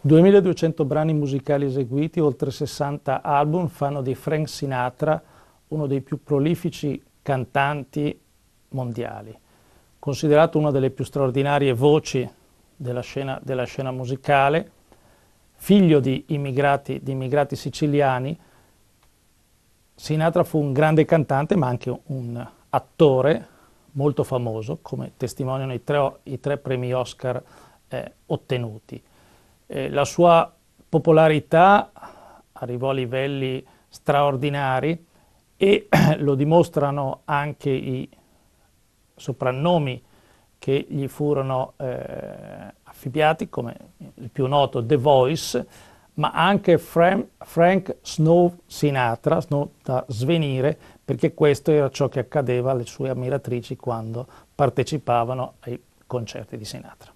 2200 brani musicali eseguiti, oltre 60 album fanno di Frank Sinatra uno dei più prolifici cantanti mondiali. Considerato una delle più straordinarie voci della scena, della scena musicale, figlio di immigrati, di immigrati, siciliani, Sinatra fu un grande cantante ma anche un attore molto famoso, come testimoniano i tre, i tre premi Oscar eh, ottenuti. Eh, la sua popolarità arrivò a livelli straordinari e lo dimostrano anche i soprannomi che gli furono eh, affibbiati, come il più noto The Voice, ma anche Frank, Frank Snow Sinatra, Snow da svenire, perché questo era ciò che accadeva alle sue ammiratrici quando partecipavano ai concerti di Sinatra.